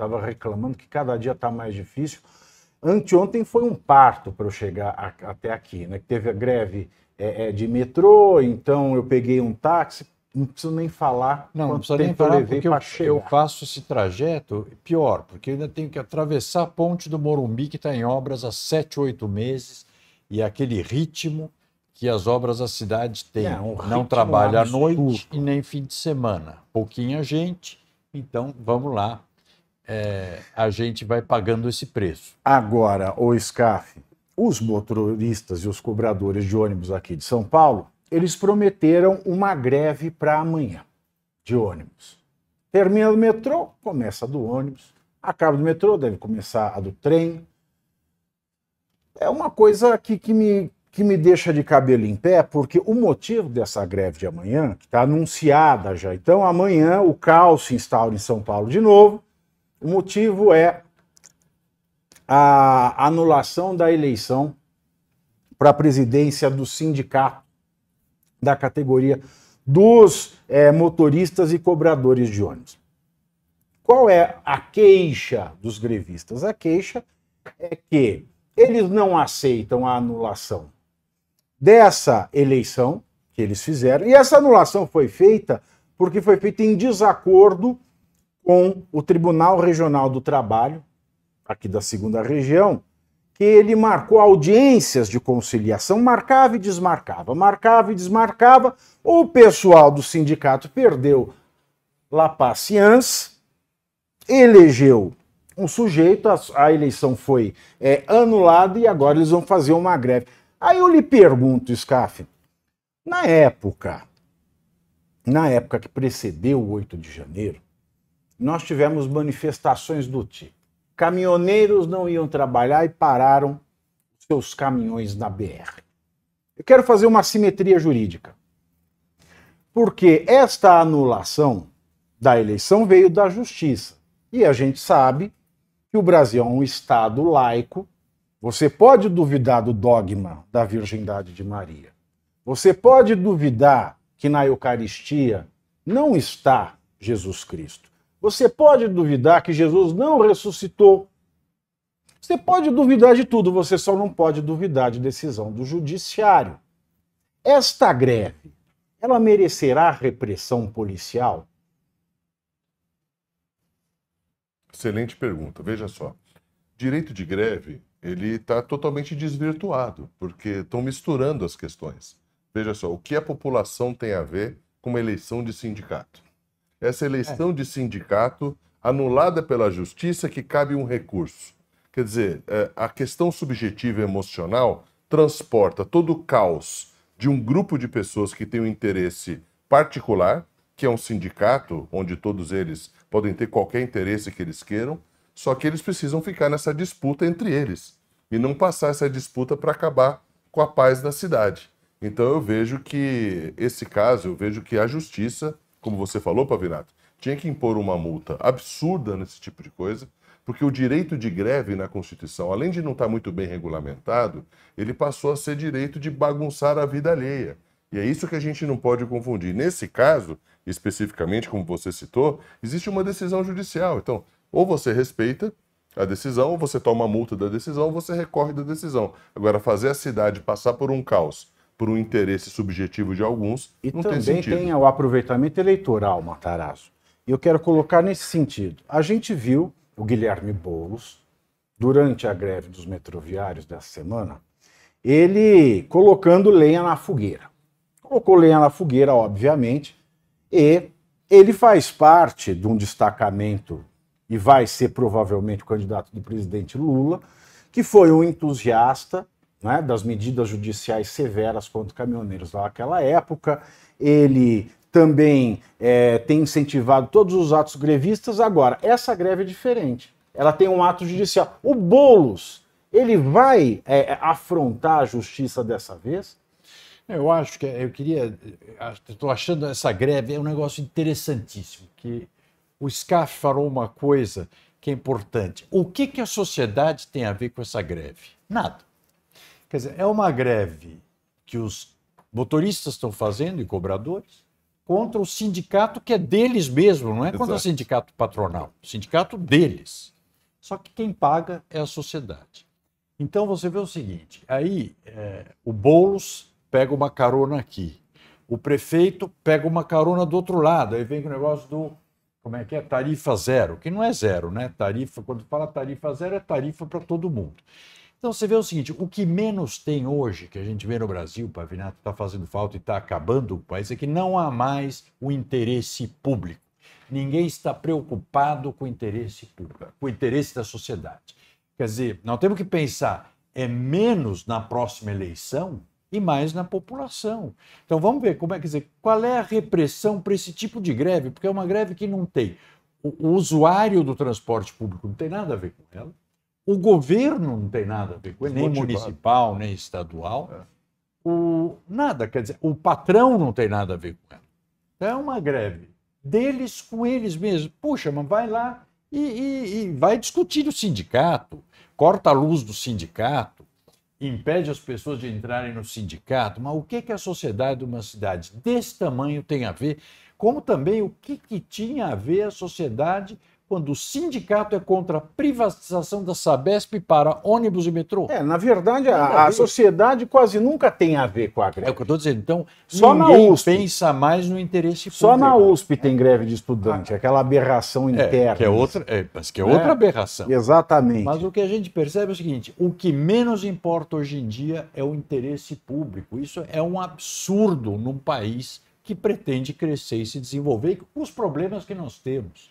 estava reclamando que cada dia está mais difícil. Anteontem foi um parto para eu chegar a, até aqui, né? Que teve a greve é, é, de metrô, então eu peguei um táxi. Não preciso nem falar. Não, não precisa nem falar porque eu, eu, faço esse trajeto pior, porque eu ainda tenho que atravessar a ponte do Morumbi que está em obras há sete, oito meses e é aquele ritmo que as obras da cidade têm. É, um não trabalha à noite e nem fim de semana. Pouquinha gente, então vamos lá é, a gente vai pagando esse preço. Agora, o SCAF, os motoristas e os cobradores de ônibus aqui de São Paulo, eles prometeram uma greve para amanhã de ônibus. Termina o metrô, começa a do ônibus. Acaba do metrô, deve começar a do trem. É uma coisa que, que, me, que me deixa de cabelo em pé, porque o motivo dessa greve de amanhã, que está anunciada já, então amanhã o caos se instaura em São Paulo de novo, o motivo é a anulação da eleição para a presidência do sindicato da categoria dos é, motoristas e cobradores de ônibus. Qual é a queixa dos grevistas? A queixa é que eles não aceitam a anulação dessa eleição que eles fizeram, e essa anulação foi feita porque foi feita em desacordo com o Tribunal Regional do Trabalho, aqui da segunda região, que ele marcou audiências de conciliação, marcava e desmarcava, marcava e desmarcava. O pessoal do sindicato perdeu la paciência elegeu um sujeito, a, a eleição foi é, anulada e agora eles vão fazer uma greve. Aí eu lhe pergunto, Scaff, na época, na época que precedeu o 8 de janeiro, nós tivemos manifestações do tipo: caminhoneiros não iam trabalhar e pararam seus caminhões na BR. Eu quero fazer uma simetria jurídica. Porque esta anulação da eleição veio da justiça. E a gente sabe que o Brasil é um Estado laico. Você pode duvidar do dogma da virgindade de Maria. Você pode duvidar que na Eucaristia não está Jesus Cristo. Você pode duvidar que Jesus não ressuscitou. Você pode duvidar de tudo, você só não pode duvidar de decisão do judiciário. Esta greve, ela merecerá repressão policial? Excelente pergunta. Veja só. Direito de greve, ele está totalmente desvirtuado, porque estão misturando as questões. Veja só, o que a população tem a ver com uma eleição de sindicato? essa eleição é. de sindicato anulada pela justiça que cabe um recurso. Quer dizer, é, a questão subjetiva e emocional transporta todo o caos de um grupo de pessoas que tem um interesse particular, que é um sindicato, onde todos eles podem ter qualquer interesse que eles queiram, só que eles precisam ficar nessa disputa entre eles e não passar essa disputa para acabar com a paz da cidade. Então eu vejo que esse caso, eu vejo que a justiça como você falou, Pavinato, tinha que impor uma multa absurda nesse tipo de coisa, porque o direito de greve na Constituição, além de não estar muito bem regulamentado, ele passou a ser direito de bagunçar a vida alheia. E é isso que a gente não pode confundir. Nesse caso, especificamente, como você citou, existe uma decisão judicial. Então, ou você respeita a decisão, ou você toma a multa da decisão, ou você recorre da decisão. Agora, fazer a cidade passar por um caos por um interesse subjetivo de alguns, e não também tem sentido. tem o aproveitamento eleitoral, Matarazzo. E eu quero colocar nesse sentido. A gente viu o Guilherme Boulos, durante a greve dos metroviários dessa semana, ele colocando lenha na fogueira. Colocou lenha na fogueira, obviamente, e ele faz parte de um destacamento e vai ser provavelmente o candidato do presidente Lula, que foi um entusiasta né, das medidas judiciais severas contra caminhoneiros naquela época. Ele também é, tem incentivado todos os atos grevistas. Agora, essa greve é diferente. Ela tem um ato judicial. O Boulos, ele vai é, afrontar a justiça dessa vez? Eu acho que é, eu queria. Estou achando essa greve é um negócio interessantíssimo. Que o SCAF falou uma coisa que é importante. O que, que a sociedade tem a ver com essa greve? Nada. Quer dizer, é uma greve que os motoristas estão fazendo e cobradores contra o sindicato que é deles mesmo, não é Exato. contra o sindicato patronal, sindicato deles. Só que quem paga é a sociedade. Então você vê o seguinte: aí é, o Boulos pega uma carona aqui, o prefeito pega uma carona do outro lado, aí vem com o negócio do como é que é? Tarifa zero, que não é zero, né? Tarifa, quando fala tarifa zero, é tarifa para todo mundo. Então você vê o seguinte: o que menos tem hoje, que a gente vê no Brasil, o pavinato está fazendo falta e está acabando o país, é que não há mais o interesse público. Ninguém está preocupado com o interesse público, com o interesse da sociedade. Quer dizer, nós temos que pensar é menos na próxima eleição e mais na população. Então vamos ver como é, quer dizer, qual é a repressão para esse tipo de greve, porque é uma greve que não tem o, o usuário do transporte público não tem nada a ver com ela. O governo não tem nada a ver com ele, nem municipal, nem estadual. É. O, nada, quer dizer, o patrão não tem nada a ver com ela. Então é uma greve deles com eles mesmos. Puxa, mas vai lá e, e, e vai discutir o sindicato, corta a luz do sindicato, impede as pessoas de entrarem no sindicato. Mas o que, que a sociedade de uma cidade desse tamanho tem a ver? Como também o que, que tinha a ver a sociedade quando o sindicato é contra a privatização da Sabesp para ônibus e metrô. É, na verdade, a, a sociedade quase nunca tem a ver com a greve. É o que eu estou dizendo. Então, só na USP pensa mais no interesse público. Só na USP tem greve de estudante, aquela aberração é, interna. É, que é outra, é, mas que é né? outra é, aberração. Exatamente. Mas o que a gente percebe é o seguinte, o que menos importa hoje em dia é o interesse público. Isso é um absurdo num país que pretende crescer e se desenvolver com os problemas que nós temos.